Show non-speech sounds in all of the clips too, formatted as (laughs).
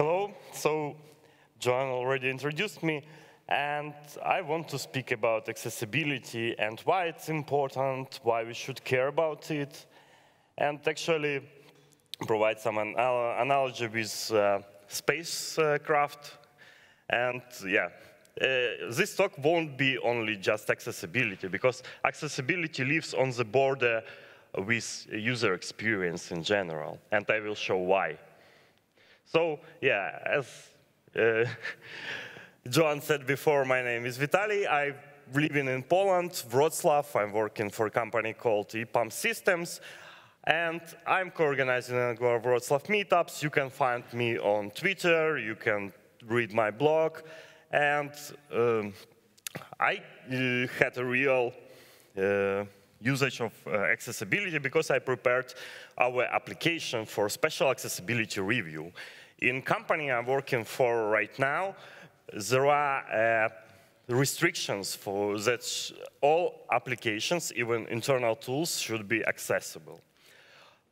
Hello, so John already introduced me, and I want to speak about accessibility and why it's important, why we should care about it, and actually provide some an analogy with uh, spacecraft. Uh, and yeah, uh, this talk won't be only just accessibility, because accessibility lives on the border with user experience in general, and I will show why. So, yeah, as uh, (laughs) John said before, my name is Vitali. I am living in Poland, Wrocław. I'm working for a company called ePump Systems. And I'm co-organizing Angular Wroclaw meetups. You can find me on Twitter. You can read my blog. And um, I uh, had a real uh, usage of uh, accessibility because I prepared our application for special accessibility review. In company I'm working for right now, there are uh, restrictions for that all applications, even internal tools, should be accessible.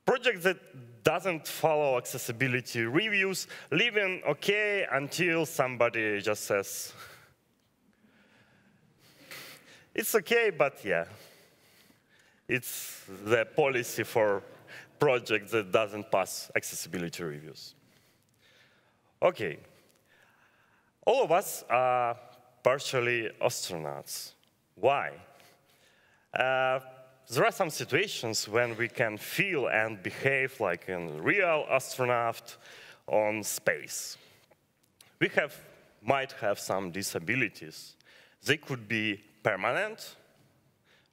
Project that doesn't follow accessibility reviews, leaving OK until somebody just says, it's OK, but yeah. It's the policy for projects that doesn't pass accessibility reviews. Okay, all of us are partially astronauts. Why? Uh, there are some situations when we can feel and behave like a real astronaut on space. We have, might have some disabilities. They could be permanent,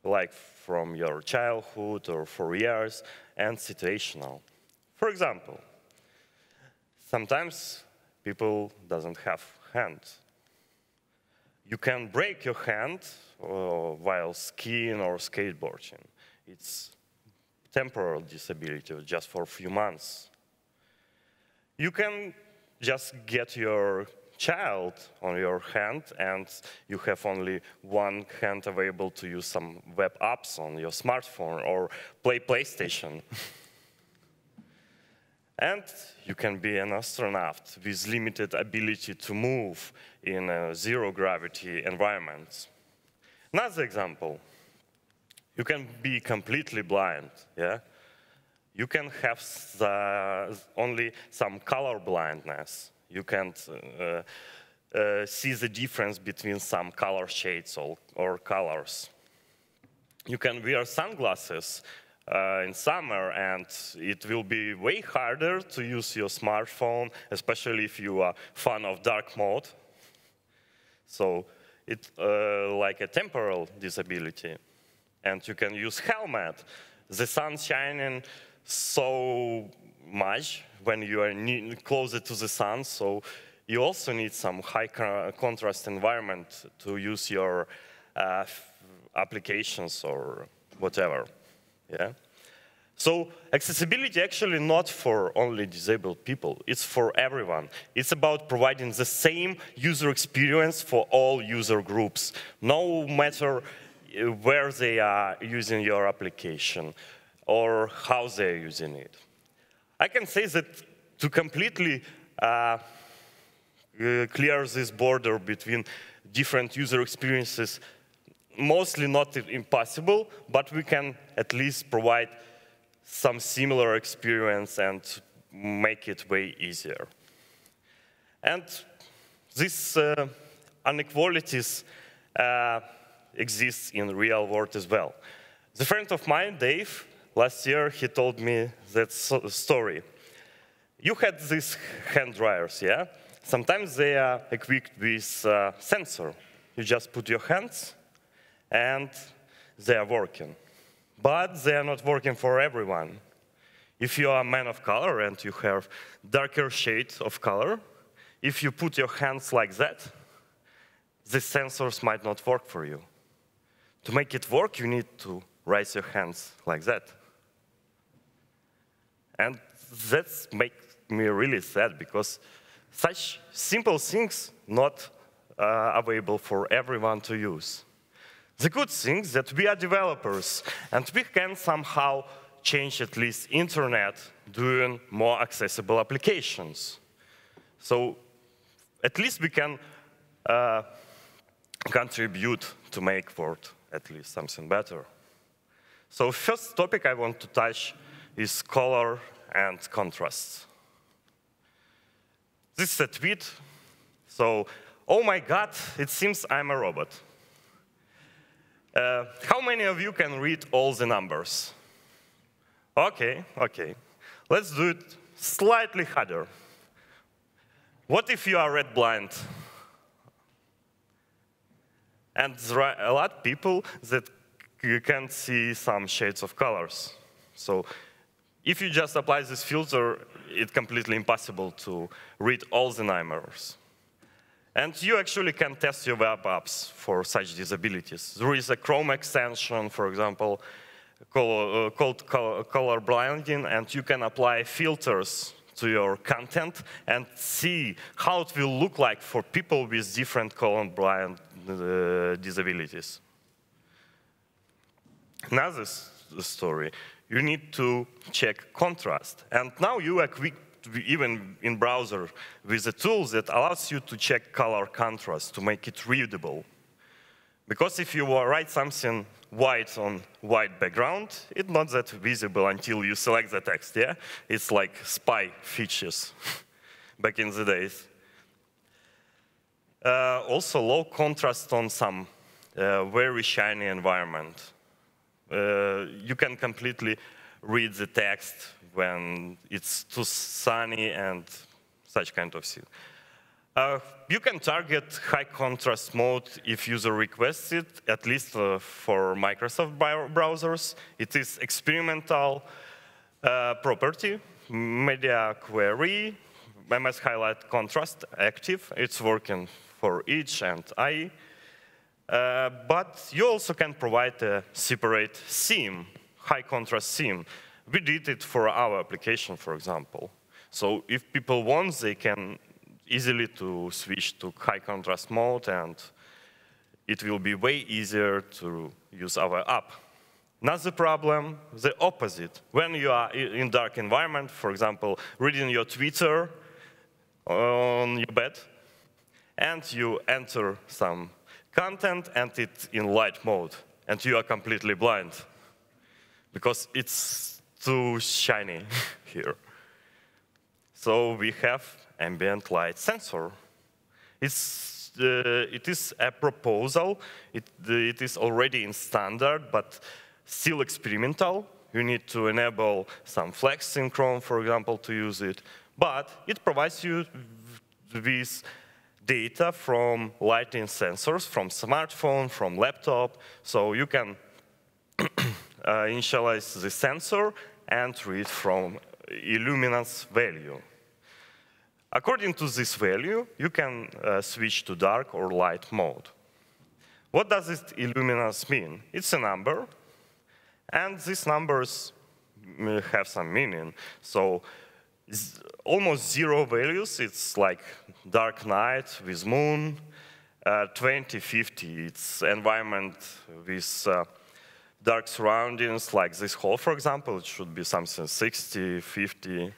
like from your childhood or for years, and situational. For example, sometimes people doesn't have hands. You can break your hand uh, while skiing or skateboarding. It's temporal disability, just for a few months. You can just get your child on your hand and you have only one hand available to use some web apps on your smartphone or play PlayStation. (laughs) And you can be an astronaut with limited ability to move in a zero gravity environment. Another example, you can be completely blind, yeah? You can have the, only some color blindness. You can't uh, uh, see the difference between some color shades or, or colors. You can wear sunglasses uh, in summer, and it will be way harder to use your smartphone, especially if you are fan of dark mode. So it's uh, like a temporal disability. And you can use helmet. The sun's shining so much when you are closer to the sun, so you also need some high contrast environment to use your uh, applications or whatever. Yeah? So accessibility actually not for only disabled people, it's for everyone. It's about providing the same user experience for all user groups, no matter uh, where they are using your application or how they're using it. I can say that to completely uh, uh clear this border between different user experiences mostly not impossible, but we can at least provide some similar experience and make it way easier. And these uh, inequalities uh, exist in real world as well. The friend of mine, Dave, last year he told me that so story. You had these hand dryers, yeah? Sometimes they are equipped with uh, sensor. You just put your hands and they're working. But they're not working for everyone. If you are a man of color and you have darker shades of color, if you put your hands like that, the sensors might not work for you. To make it work, you need to raise your hands like that. And that makes me really sad because such simple things not uh, available for everyone to use. The good thing is that we are developers and we can somehow change at least internet doing more accessible applications. So at least we can uh, contribute to make world at least something better. So first topic I want to touch is color and contrast. This is a tweet. So, oh my God, it seems I'm a robot. Uh, how many of you can read all the numbers? Okay, okay. Let's do it slightly harder. What if you are red blind? And there are a lot of people that you can not see some shades of colors. So if you just apply this filter, it's completely impossible to read all the numbers. And you actually can test your web apps for such disabilities. There is a Chrome extension, for example, uh, called, color blinding, and you can apply filters to your content and see how it will look like for people with different color blind uh, disabilities. Another story, you need to check contrast. And now you equip even in browser with a tool that allows you to check color contrast to make it readable. Because if you write something white on white background, it's not that visible until you select the text, yeah? It's like spy features (laughs) back in the days. Uh, also low contrast on some uh, very shiny environment. Uh, you can completely read the text when it's too sunny and such kind of thing. Uh, you can target high contrast mode if user requests it, at least uh, for Microsoft browsers. It is experimental uh, property, media query, MS highlight contrast active. It's working for each and I. Uh, but you also can provide a separate theme, high contrast theme. We did it for our application, for example. So if people want, they can easily to switch to high contrast mode and it will be way easier to use our app. Not the problem, the opposite. When you are in dark environment, for example, reading your Twitter on your bed, and you enter some content and it's in light mode, and you are completely blind. Because it's too shiny (laughs) here. So we have ambient light sensor. It's, uh, it is a proposal. It, it is already in standard, but still experimental. You need to enable some flex in Chrome, for example, to use it. But it provides you with data from lighting sensors, from smartphone, from laptop. So you can (clears throat) uh, initialize the sensor and read from illuminance value. According to this value, you can uh, switch to dark or light mode. What does this illuminance mean? It's a number, and these numbers mm, have some meaning. So almost zero values, it's like dark night with moon, uh, 2050, it's environment with uh, dark surroundings like this hall, for example, it should be something 60, 50,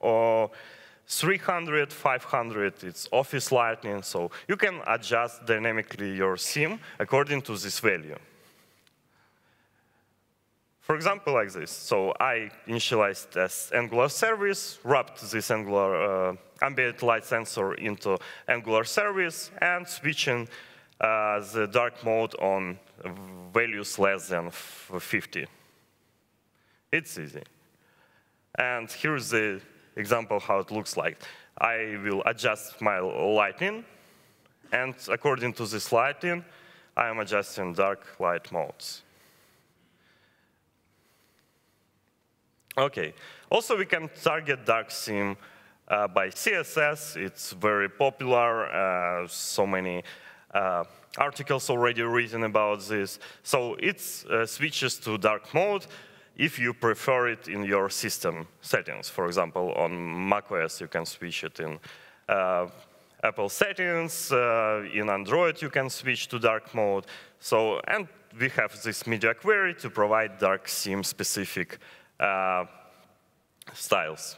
or 300, 500, it's office lighting, so you can adjust dynamically your theme according to this value. For example, like this. So I initialized as Angular service, wrapped this Angular uh, ambient light sensor into Angular service, and switching uh, the dark mode on values less than 50. It's easy. And here's the example how it looks like. I will adjust my lighting, and according to this lighting, I am adjusting dark light modes. Okay, also we can target dark theme uh, by CSS. It's very popular, uh, so many uh, articles already written about this. So it uh, switches to dark mode if you prefer it in your system settings. For example, on macOS, you can switch it in uh, Apple settings. Uh, in Android, you can switch to dark mode. So, and we have this media query to provide dark theme specific styles.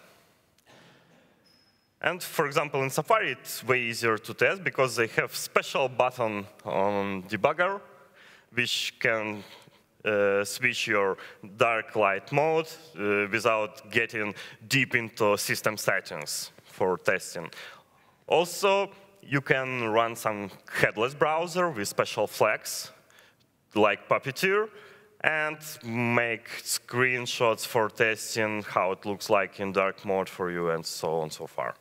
And for example, in Safari, it's way easier to test because they have special button on debugger, which can uh, switch your dark light mode uh, without getting deep into system settings for testing. Also, you can run some headless browser with special flags, like Puppeteer, and make screenshots for testing how it looks like in dark mode for you and so on so far.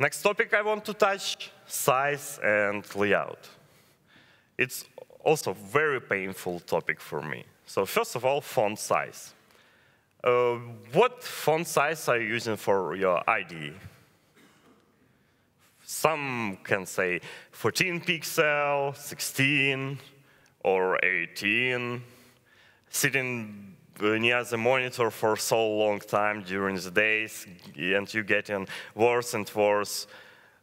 Next topic I want to touch, size and layout. It's also a very painful topic for me. So first of all, font size. Uh, what font size are you using for your IDE? Some can say 14 pixel, 16, or 18. Sitting when you have the monitor for so long time during the days and you're getting worse and worse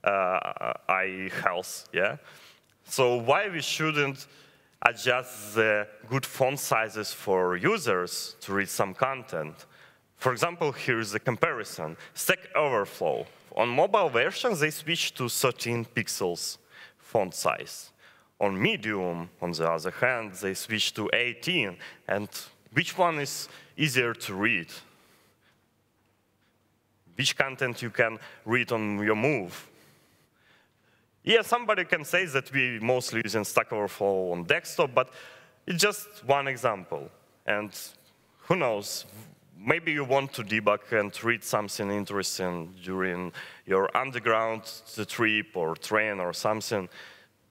uh, eye health, yeah? So why we shouldn't adjust the good font sizes for users to read some content? For example, here's the comparison. Stack Overflow. On mobile version, they switch to 13 pixels font size. On Medium, on the other hand, they switch to 18, and which one is easier to read? Which content you can read on your move? Yeah, somebody can say that we mostly use Stack Overflow on desktop, but it's just one example. And who knows, maybe you want to debug and read something interesting during your underground trip or train or something.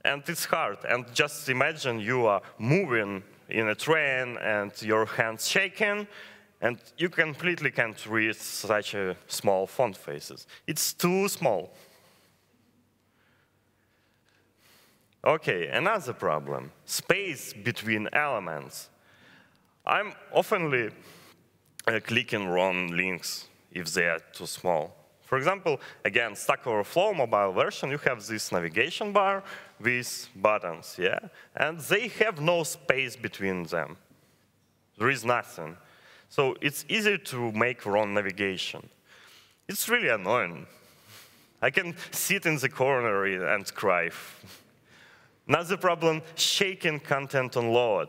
And it's hard. And just imagine you are moving in a train and your hands shaking, and you completely can't read such a small font faces. It's too small. Okay, another problem, space between elements. I'm oftenly uh, clicking wrong links if they are too small. For example, again, Stack Overflow mobile version, you have this navigation bar with buttons, yeah? And they have no space between them. There is nothing. So it's easy to make wrong navigation. It's really annoying. I can sit in the corner and cry. Another (laughs) problem, shaking content on load.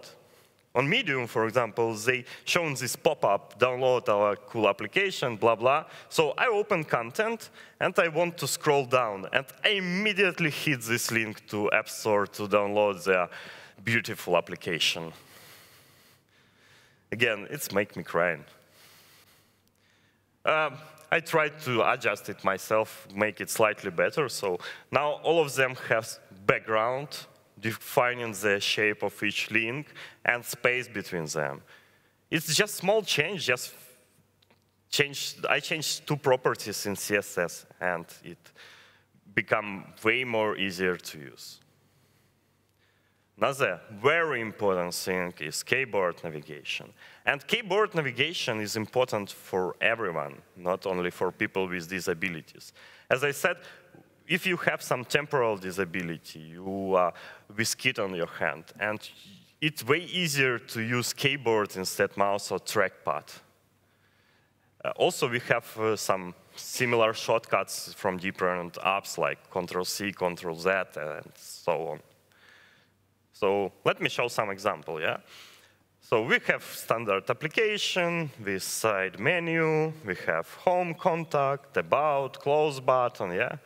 On Medium, for example, they shown this pop-up, download our cool application, blah, blah. So I open content, and I want to scroll down. And I immediately hit this link to App Store to download their beautiful application. Again, it's make me crying. Um, I tried to adjust it myself, make it slightly better. So now all of them have background defining the shape of each link and space between them. It's just small change, just change, I changed two properties in CSS and it become way more easier to use. Another very important thing is keyboard navigation. And keyboard navigation is important for everyone, not only for people with disabilities. As I said, if you have some temporal disability, you are with kit on your hand, and it's way easier to use keyboard instead mouse or trackpad. Uh, also, we have uh, some similar shortcuts from different apps like Ctrl c Ctrl z and so on. So let me show some example, yeah? So we have standard application, this side menu, we have home contact, about, close button, yeah?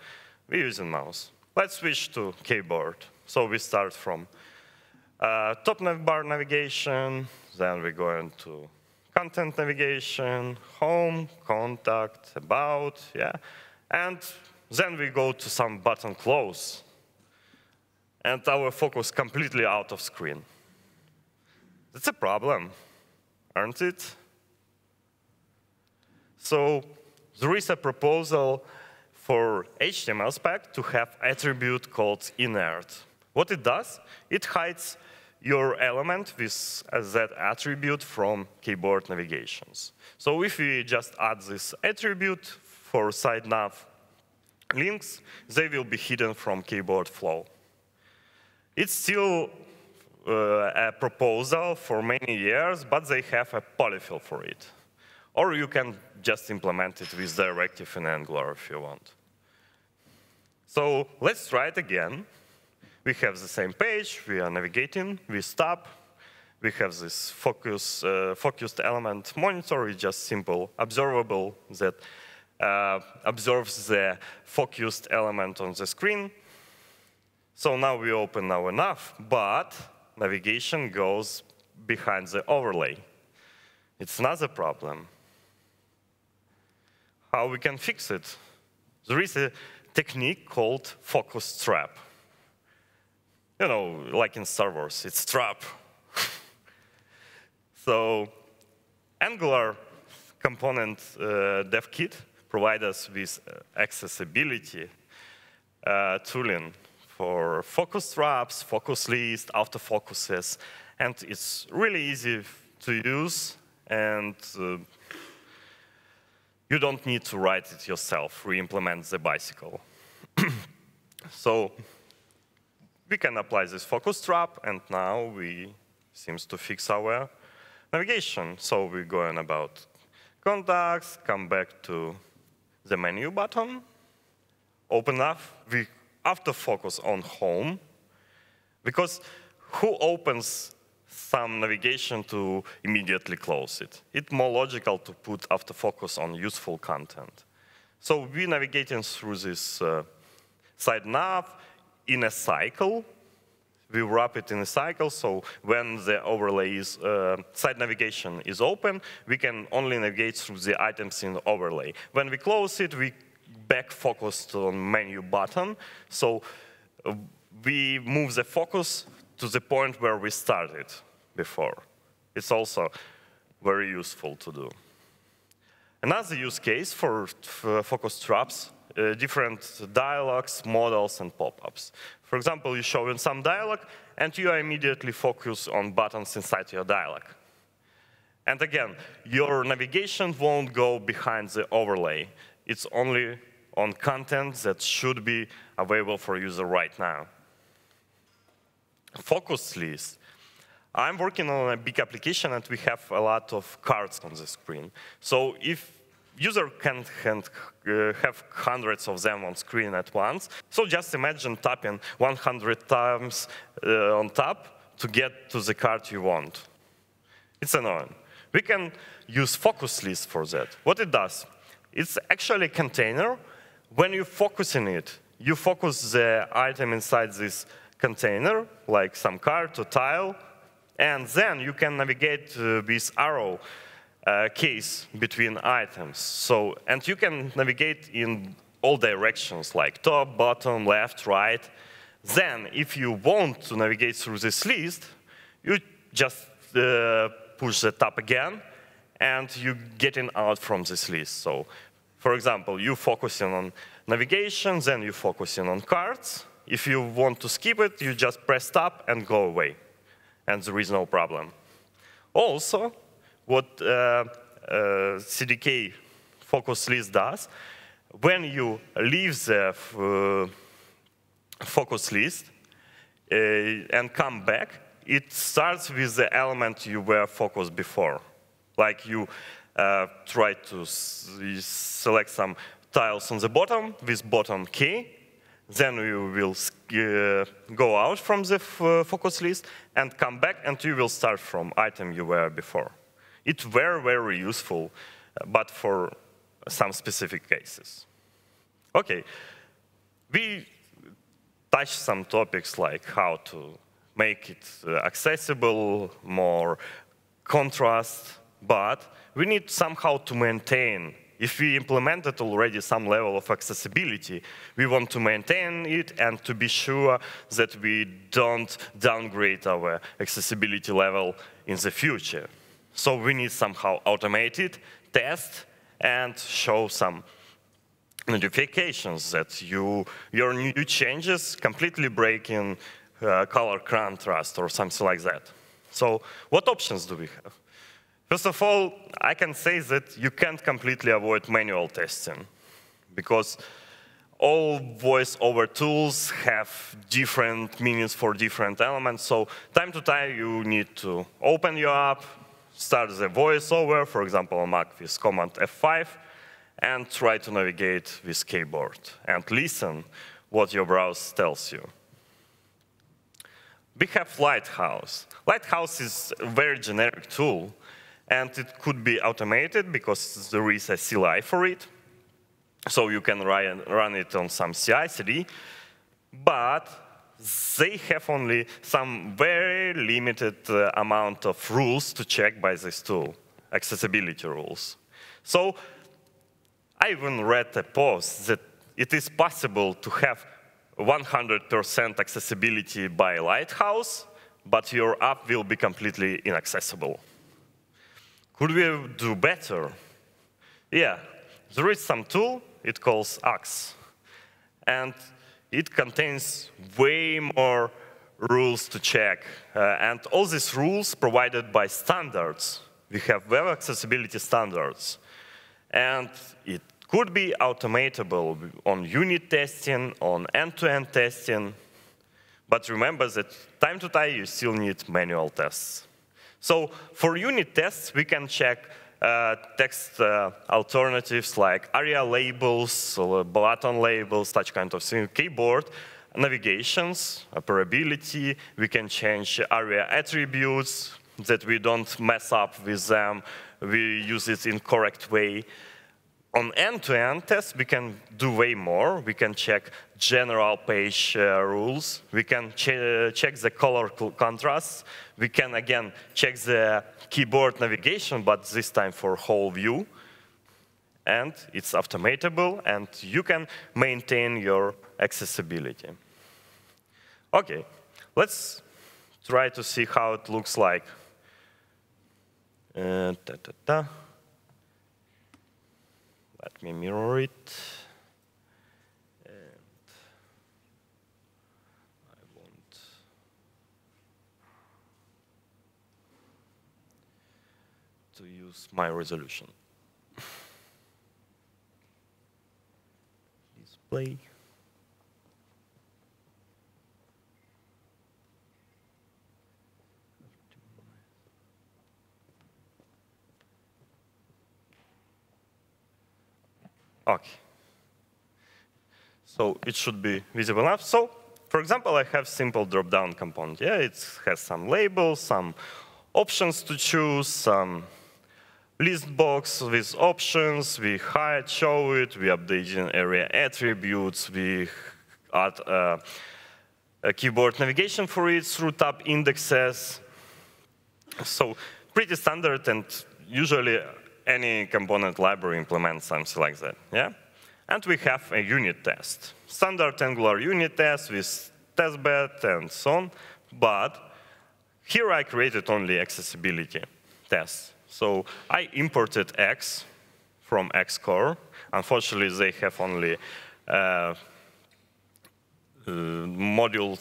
We're using mouse. Let's switch to keyboard. So we start from uh, top navbar navigation, then we go into content navigation, home, contact, about, yeah. And then we go to some button close. And our focus completely out of screen. That's a problem, aren't it? So there is a proposal for HTML spec to have attribute called inert. What it does, it hides your element with that attribute from keyboard navigations. So if we just add this attribute for side nav links, they will be hidden from keyboard flow. It's still uh, a proposal for many years, but they have a polyfill for it. Or you can just implement it with directive in Angular if you want. So let's try it again. We have the same page, we are navigating, we stop, we have this focus, uh, focused element monitor, it's just simple observable that uh, observes the focused element on the screen. So now we open now enough, but navigation goes behind the overlay. It's another problem how we can fix it. There is a technique called focus trap. You know, like in Star Wars, it's trap. (laughs) so Angular component uh, dev kit provide us with uh, accessibility uh, tooling for focus traps, focus list, focuses, and it's really easy to use and uh, you don't need to write it yourself, re-implement the bicycle. (clears throat) so we can apply this focus trap, and now we seems to fix our navigation. So we're going about contacts, come back to the menu button, open up, we after focus on home, because who opens some navigation to immediately close it. It's more logical to put after focus on useful content. So we're navigating through this uh, side nav in a cycle. We wrap it in a cycle, so when the overlay is, uh, side navigation is open, we can only navigate through the items in the overlay. When we close it, we back focus to the menu button. So uh, we move the focus to the point where we started before. It's also very useful to do. Another use case for focus traps, uh, different dialogues, models, and pop-ups. For example, you show in some dialogue, and you immediately focus on buttons inside your dialogue. And again, your navigation won't go behind the overlay. It's only on content that should be available for user right now focus list, I'm working on a big application and we have a lot of cards on the screen. So if user can uh, have hundreds of them on screen at once, so just imagine tapping 100 times uh, on top to get to the card you want. It's annoying. We can use focus list for that. What it does, it's actually a container. When you focus in it, you focus the item inside this container, like some card or tile, and then you can navigate uh, with arrow uh, keys between items. So, and you can navigate in all directions, like top, bottom, left, right. Then, if you want to navigate through this list, you just uh, push the tab again, and you getting out from this list. So, for example, you focusing on navigation, then you focusing on cards, if you want to skip it, you just press stop and go away, and there is no problem. Also, what uh, uh, CDK focus list does, when you leave the uh, focus list uh, and come back, it starts with the element you were focused before. Like you uh, try to select some tiles on the bottom with bottom key, then you will uh, go out from the uh, focus list and come back and you will start from item you were before. It's very, very useful, uh, but for some specific cases. Okay, we touch some topics like how to make it uh, accessible, more contrast, but we need somehow to maintain if we implemented already some level of accessibility, we want to maintain it and to be sure that we don't downgrade our accessibility level in the future. So we need somehow automated test and show some notifications that you, your new changes completely breaking uh, color contrast or something like that. So what options do we have? First of all, I can say that you can't completely avoid manual testing because all voice over tools have different meanings for different elements. So time to time, you need to open your app, start the voiceover, for example, on Mac with Command F5, and try to navigate with keyboard and listen what your browser tells you. We have Lighthouse. Lighthouse is a very generic tool and it could be automated because there is a CLI for it. So you can run it on some CI/CD, but they have only some very limited uh, amount of rules to check by this tool, accessibility rules. So I even read a post that it is possible to have 100% accessibility by Lighthouse, but your app will be completely inaccessible. Could we do better? Yeah, there is some tool, it calls Axe. And it contains way more rules to check. Uh, and all these rules provided by standards. We have web accessibility standards. And it could be automatable on unit testing, on end-to-end -end testing. But remember that time to time, you still need manual tests. So for unit tests, we can check uh, text uh, alternatives like area labels, uh, button labels, such kind of thing, keyboard, navigations, operability. We can change area attributes that we don't mess up with them. We use it in correct way on end-to-end tests, we can do way more. We can check general page uh, rules. We can ch check the color contrast. We can, again, check the keyboard navigation, but this time for whole view. And it's automatable, and you can maintain your accessibility. OK, let's try to see how it looks like. Uh, ta ta me mirror it. to use my resolution. Display. (laughs) OK. So it should be visible enough. So for example, I have simple drop-down component. Yeah, it has some labels, some options to choose, some list box with options. We hide, show it. We update in area attributes. We add uh, a keyboard navigation for it through tab indexes. So pretty standard, and usually any component library implements something like that, yeah? And we have a unit test, standard Angular unit test with testbed and so on, but here I created only accessibility tests. So I imported X from Xcore. Unfortunately, they have only uh, module,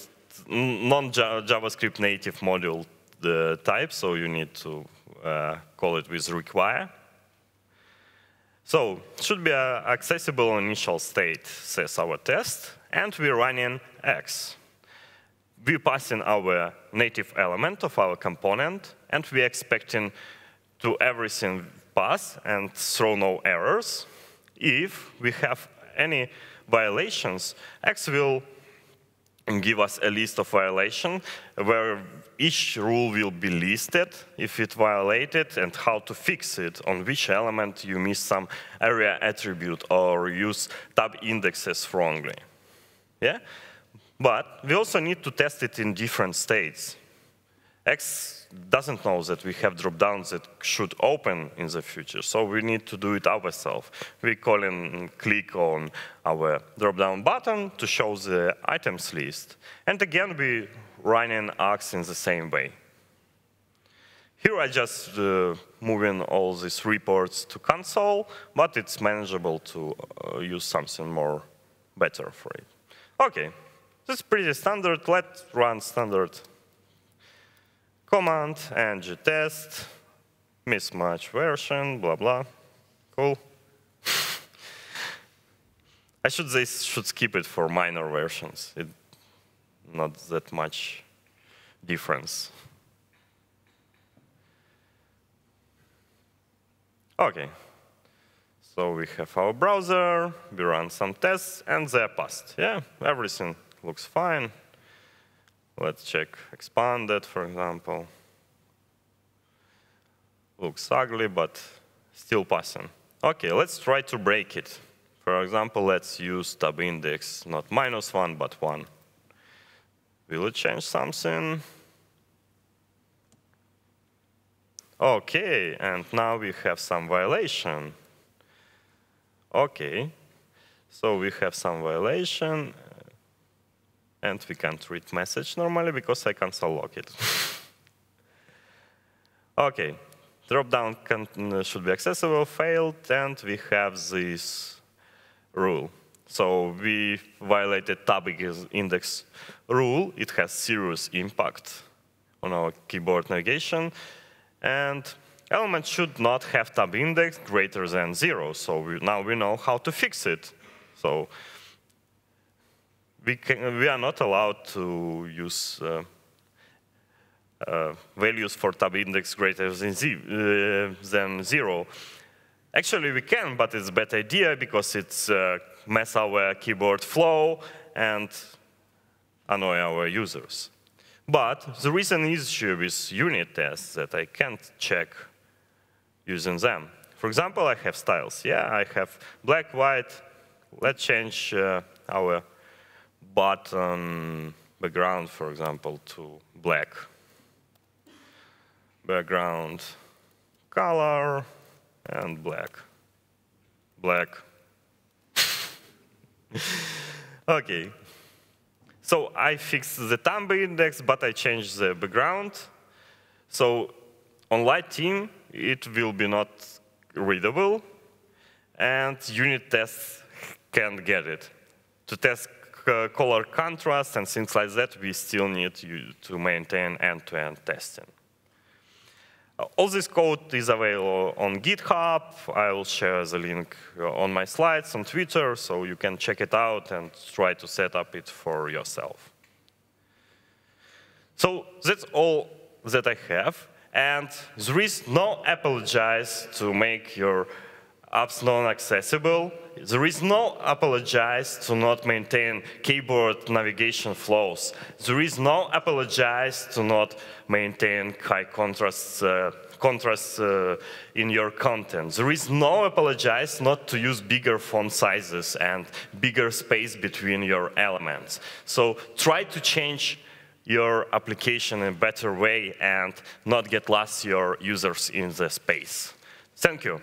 non-JavaScript native module uh, type, so you need to uh, call it with require. So should be an uh, accessible initial state, says our test, and we're running x. We're passing our native element of our component, and we're expecting to everything pass and throw no errors. If we have any violations, x will and give us a list of violation where each rule will be listed if it violated and how to fix it, on which element you miss some area attribute or use tab indexes wrongly. Yeah? But we also need to test it in different states. X doesn't know that we have dropdowns that should open in the future, so we need to do it ourselves. We call and click on our dropdown button to show the items list. And again, we run an X in the same way. Here I just uh, moving all these reports to console, but it's manageable to uh, use something more better for it. Okay, that's pretty standard. Let's run standard command and test mismatch version, blah, blah. Cool. (laughs) I should they should skip it for minor versions. It, not that much difference. Okay. So we have our browser, we run some tests, and they're passed. Yeah, everything looks fine. Let's check expanded, for example. Looks ugly, but still passing. OK, let's try to break it. For example, let's use tab index, not minus 1, but 1. Will it change something? OK, and now we have some violation. OK, so we have some violation, and we can't read message normally because I can't lock it. (laughs) okay, dropdown can, mm, should be accessible, failed, and we have this rule. So we violated tab index rule. It has serious impact on our keyboard navigation. And element should not have tab index greater than zero. So we, now we know how to fix it. So we, can, we are not allowed to use uh, uh, values for tab index greater than, uh, than, zero. Actually, we can, but it's a bad idea because it's uh, mess our keyboard flow and annoy our users. But the recent issue with unit tests that I can't check using them. For example, I have styles. Yeah, I have black, white. Let's change uh, our button background, for example, to black. Background color and black. Black. (laughs) okay. So I fixed the thumb index, but I changed the background. So on light team, it will be not readable, and unit tests can't get it. To test uh, color contrast and things like that, we still need to maintain end-to-end -end testing. Uh, all this code is available on GitHub. I will share the link uh, on my slides on Twitter, so you can check it out and try to set up it for yourself. So that's all that I have. And there is no apologize to make your apps non-accessible. There is no apologize to not maintain keyboard navigation flows. There is no apologize to not maintain high contrast uh, contrast uh, in your content. There is no apologize not to use bigger font sizes and bigger space between your elements. So try to change your application in a better way and not get lost your users in the space. Thank you.